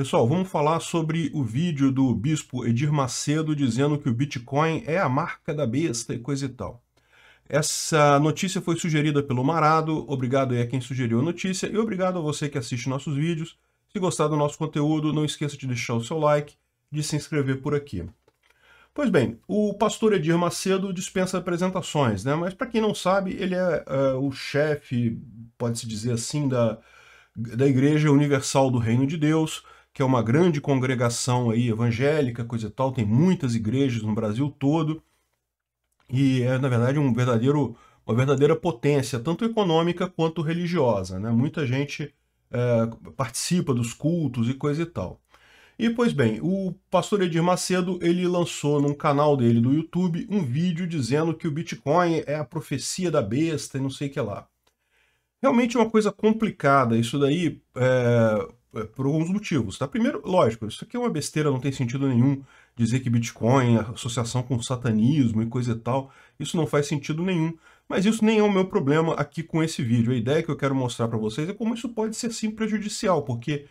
Pessoal, vamos falar sobre o vídeo do bispo Edir Macedo dizendo que o Bitcoin é a marca da besta e coisa e tal. Essa notícia foi sugerida pelo Marado, obrigado aí a quem sugeriu a notícia e obrigado a você que assiste nossos vídeos. Se gostar do nosso conteúdo, não esqueça de deixar o seu like, de se inscrever por aqui. Pois bem, o pastor Edir Macedo dispensa apresentações, né? mas para quem não sabe, ele é uh, o chefe, pode-se dizer assim, da, da Igreja Universal do Reino de Deus, que é uma grande congregação aí evangélica, coisa e tal, tem muitas igrejas no Brasil todo. E é, na verdade, um verdadeiro, uma verdadeira potência, tanto econômica quanto religiosa. Né? Muita gente é, participa dos cultos e coisa e tal. E, pois bem, o pastor Edir Macedo, ele lançou num canal dele do YouTube um vídeo dizendo que o Bitcoin é a profecia da besta e não sei o que lá. Realmente é uma coisa complicada isso daí, é, é, por alguns motivos. Tá? Primeiro, lógico, isso aqui é uma besteira, não tem sentido nenhum dizer que Bitcoin, associação com satanismo e coisa e tal, isso não faz sentido nenhum. Mas isso nem é o meu problema aqui com esse vídeo. A ideia que eu quero mostrar para vocês é como isso pode ser sim prejudicial, porque,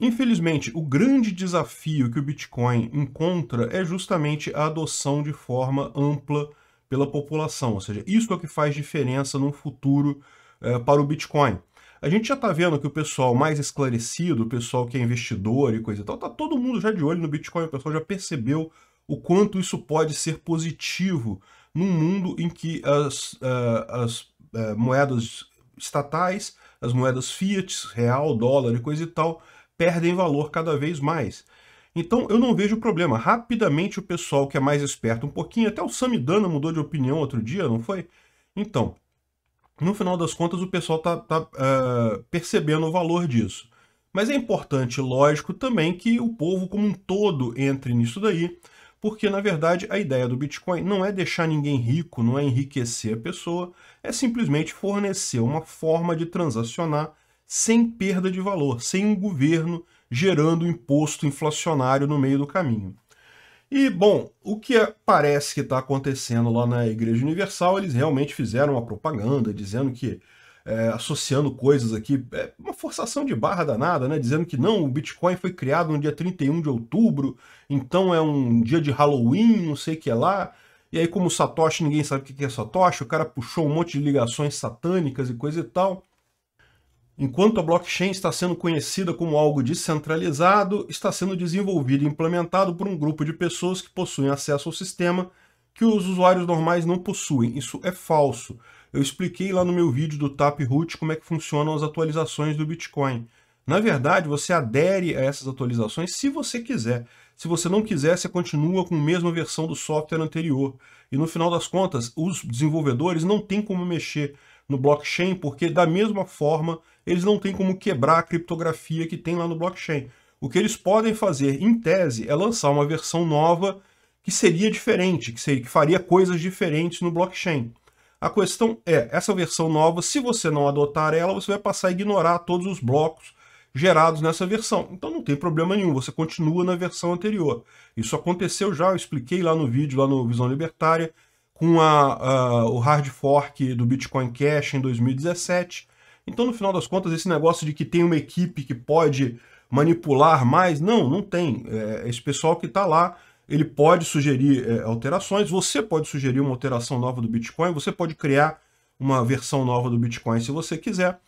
infelizmente, o grande desafio que o Bitcoin encontra é justamente a adoção de forma ampla pela população. Ou seja, isso é o que faz diferença no futuro eh, para o Bitcoin. A gente já está vendo que o pessoal mais esclarecido, o pessoal que é investidor e coisa e tal, tá todo mundo já de olho no Bitcoin, o pessoal já percebeu o quanto isso pode ser positivo num mundo em que as, uh, as uh, moedas estatais, as moedas fiat, real, dólar e coisa e tal, perdem valor cada vez mais. Então eu não vejo problema. Rapidamente o pessoal que é mais esperto um pouquinho, até o Samidana mudou de opinião outro dia, não foi? Então, no final das contas, o pessoal está tá, uh, percebendo o valor disso. Mas é importante, lógico, também que o povo como um todo entre nisso daí, porque na verdade a ideia do Bitcoin não é deixar ninguém rico, não é enriquecer a pessoa, é simplesmente fornecer uma forma de transacionar sem perda de valor, sem um governo gerando imposto inflacionário no meio do caminho. E, bom, o que é, parece que está acontecendo lá na Igreja Universal, eles realmente fizeram uma propaganda dizendo que, é, associando coisas aqui, é uma forçação de barra danada, né? Dizendo que não, o Bitcoin foi criado no dia 31 de outubro, então é um dia de Halloween, não sei o que é lá. E aí, como Satoshi, ninguém sabe o que é Satoshi, o cara puxou um monte de ligações satânicas e coisa e tal. Enquanto a blockchain está sendo conhecida como algo descentralizado, está sendo desenvolvido e implementado por um grupo de pessoas que possuem acesso ao sistema que os usuários normais não possuem. Isso é falso. Eu expliquei lá no meu vídeo do Taproot como é que funcionam as atualizações do Bitcoin. Na verdade, você adere a essas atualizações se você quiser. Se você não quiser, você continua com a mesma versão do software anterior. E no final das contas, os desenvolvedores não têm como mexer no blockchain, porque da mesma forma eles não têm como quebrar a criptografia que tem lá no blockchain. O que eles podem fazer, em tese, é lançar uma versão nova que seria diferente, que, seria, que faria coisas diferentes no blockchain. A questão é, essa versão nova, se você não adotar ela, você vai passar a ignorar todos os blocos gerados nessa versão. Então não tem problema nenhum, você continua na versão anterior. Isso aconteceu já, eu expliquei lá no vídeo, lá no Visão Libertária, com a, a, o hard fork do Bitcoin Cash em 2017. Então, no final das contas, esse negócio de que tem uma equipe que pode manipular mais, não, não tem. É, esse pessoal que está lá, ele pode sugerir é, alterações, você pode sugerir uma alteração nova do Bitcoin, você pode criar uma versão nova do Bitcoin se você quiser.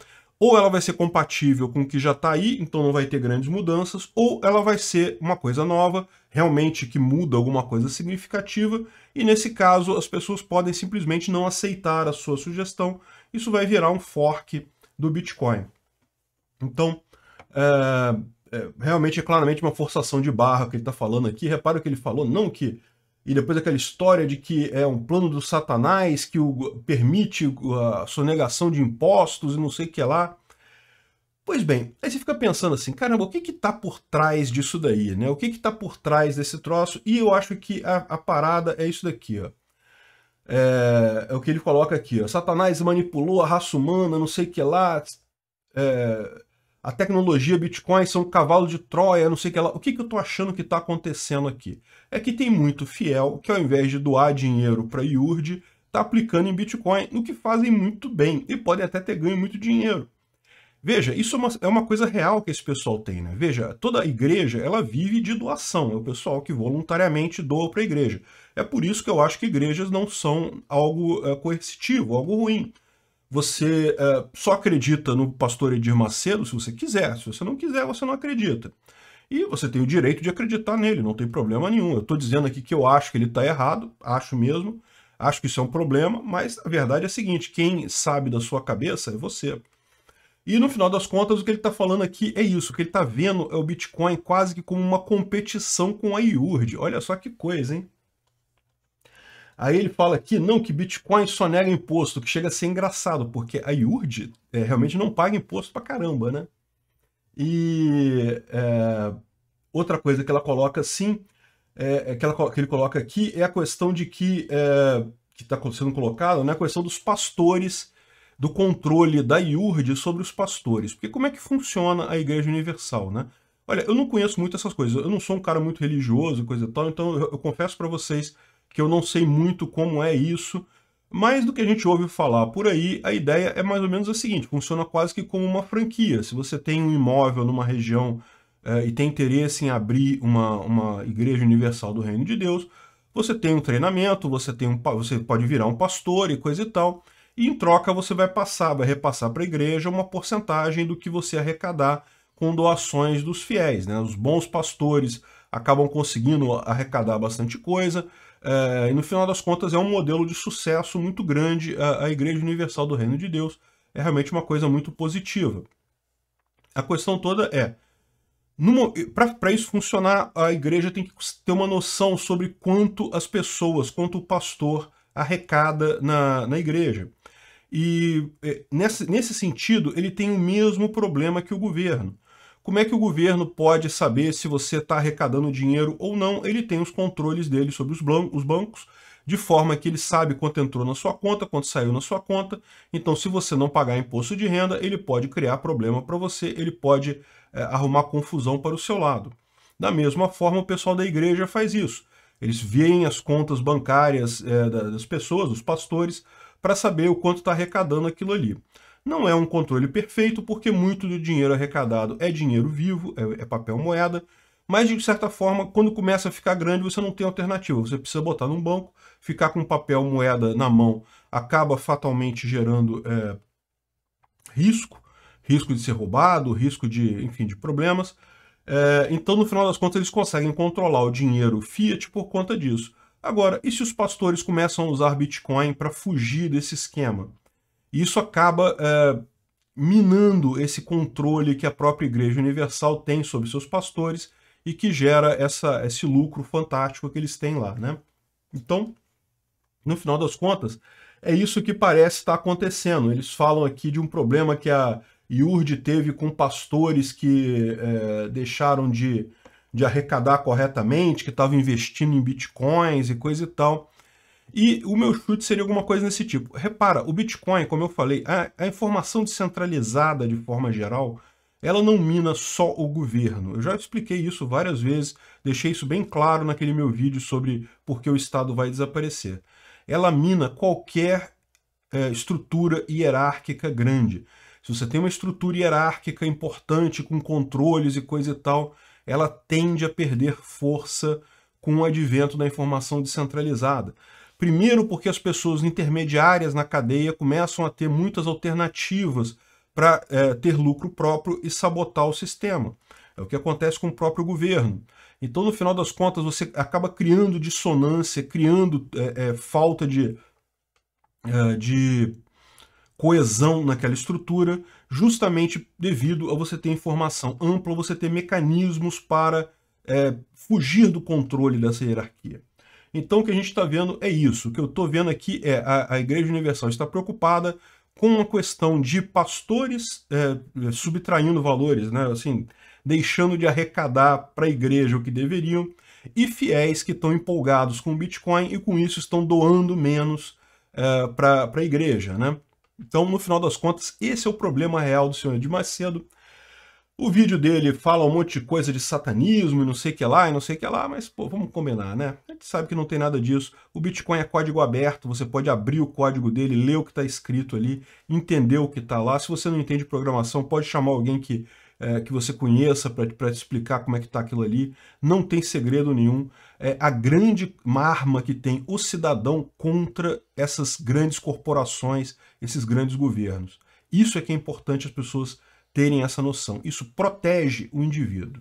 Ou ela vai ser compatível com o que já está aí, então não vai ter grandes mudanças, ou ela vai ser uma coisa nova realmente que muda alguma coisa significativa, e nesse caso as pessoas podem simplesmente não aceitar a sua sugestão, isso vai virar um fork do Bitcoin. Então, é, é, realmente é claramente uma forçação de barra que ele está falando aqui. Repara o que ele falou, não que. E depois aquela história de que é um plano do Satanás que o, permite a sonegação de impostos e não sei o que lá. Pois bem, aí você fica pensando assim, caramba, o que que tá por trás disso daí, né? O que que tá por trás desse troço? E eu acho que a, a parada é isso daqui, ó. É, é, o que ele coloca aqui, ó. Satanás manipulou a raça humana, não sei que lá. É, a tecnologia Bitcoin são um cavalo de Troia, não sei que lá. O que que eu tô achando que tá acontecendo aqui? É que tem muito fiel que ao invés de doar dinheiro para IURD, tá aplicando em Bitcoin, o que fazem muito bem e podem até ter ganho muito dinheiro. Veja, isso é uma, é uma, coisa real que esse pessoal tem, né? Veja, toda igreja, ela vive de doação, é o pessoal que voluntariamente doa para a igreja. É por isso que eu acho que igrejas não são algo é, coercitivo, algo ruim. Você é, só acredita no pastor Edir Macedo se você quiser, se você não quiser, você não acredita. E você tem o direito de acreditar nele, não tem problema nenhum. Eu estou dizendo aqui que eu acho que ele está errado, acho mesmo, acho que isso é um problema, mas a verdade é a seguinte, quem sabe da sua cabeça é você. E no final das contas, o que ele está falando aqui é isso. O que ele está vendo é o Bitcoin quase que como uma competição com a IURD. Olha só que coisa, hein? Aí ele fala aqui, não, que Bitcoin só nega imposto, que chega a ser engraçado, porque a IURD é, realmente não paga imposto pra caramba, né? E é, outra coisa que ela coloca assim, é, que, ela, que, ele coloca aqui, é a questão de que, é, que está sendo colocado, né, a questão dos pastores do controle da IURD sobre os pastores. Porque como é que funciona a Igreja Universal, né? Olha, eu não conheço muito essas coisas, eu não sou um cara muito religioso, coisa e tal, então eu, eu confesso para vocês que eu não sei muito como é isso, mas do que a gente ouve falar por aí, a ideia é mais ou menos a seguinte, funciona quase que como uma franquia. Se você tem um imóvel numa região eh, e tem interesse em abrir uma, uma igreja universal do reino de Deus, você tem um treinamento, você, tem um, você pode virar um pastor e coisa e tal. E em troca você vai passar, vai repassar para a igreja uma porcentagem do que você arrecadar com doações dos fiéis. Né? Os bons pastores acabam conseguindo arrecadar bastante coisa. É, e no final das contas é um modelo de sucesso muito grande a, a Igreja Universal do Reino de Deus. É realmente uma coisa muito positiva. A questão toda é, para isso funcionar, a igreja tem que ter uma noção sobre quanto as pessoas, quanto o pastor arrecada na, na igreja. E é, nesse, nesse sentido, ele tem o mesmo problema que o governo. Como é que o governo pode saber se você está arrecadando dinheiro ou não? Ele tem os controles dele sobre os bancos, de forma que ele sabe quanto entrou na sua conta, quanto saiu na sua conta. Então, se você não pagar imposto de renda, ele pode criar problema para você, ele pode é, arrumar confusão para o seu lado. Da mesma forma, o pessoal da igreja faz isso. Eles veem as contas bancárias é, das pessoas, dos pastores, para saber o quanto está arrecadando aquilo ali. Não é um controle perfeito, porque muito do dinheiro arrecadado é dinheiro vivo, é, é papel moeda, mas de certa forma, quando começa a ficar grande, você não tem alternativa. Você precisa botar num banco, ficar com papel moeda na mão acaba fatalmente gerando é, risco, risco de ser roubado, risco de, enfim, de problemas. É, então, no final das contas, eles conseguem controlar o dinheiro fiat por conta disso. Agora, e se os pastores começam a usar Bitcoin para fugir desse esquema? Isso acaba é, minando esse controle que a própria Igreja Universal tem sobre seus pastores e que gera essa, esse lucro fantástico que eles têm lá, né? Então, no final das contas, é isso que parece estar tá acontecendo. Eles falam aqui de um problema que a IURD teve com pastores que é, deixaram de de arrecadar corretamente, que estava investindo em bitcoins e coisa e tal. E o meu chute seria alguma coisa desse tipo. Repara, o Bitcoin, como eu falei, a, a, informação descentralizada de forma geral, ela não mina só o governo. Eu já expliquei isso várias vezes, deixei isso bem claro naquele meu vídeo sobre por que o Estado vai desaparecer. Ela mina qualquer é, estrutura hierárquica grande. Se você tem uma estrutura hierárquica importante, com controles e coisa e tal, ela tende a perder força com o advento da informação descentralizada. Primeiro, porque as pessoas intermediárias na cadeia começam a ter muitas alternativas para é, ter lucro próprio e sabotar o sistema. É o que acontece com o próprio governo. Então, no final das contas, você acaba criando dissonância, criando é, é, falta de, é, de coesão naquela estrutura, justamente devido a você ter informação ampla, você ter mecanismos para é, fugir do controle dessa hierarquia. Então o que a gente está vendo é isso. O que eu estou vendo aqui é a, a Igreja Universal está preocupada com a questão de pastores é, é subtraindo valores, né? assim, deixando de arrecadar para a igreja o que deveriam, e fiéis que estão empolgados com o Bitcoin e com isso estão doando menos é, para a igreja. Né? Então, no final das contas, esse é o problema real do senhor de Macedo. O vídeo dele fala um monte de coisa de satanismo e não sei o que lá e não sei o que lá, mas pô, vamos combinar, né? A gente sabe que não tem nada disso. O Bitcoin é código aberto, você pode abrir o código dele, ler o que está escrito ali, entender o que está lá. Se você não entende programação, pode chamar alguém que é, que você conheça para te explicar como é que está aquilo ali. Não tem segredo nenhum. É a grande arma que tem o cidadão contra essas grandes corporações, esses grandes governos. Isso é que é importante as pessoas terem essa noção. Isso protege o indivíduo.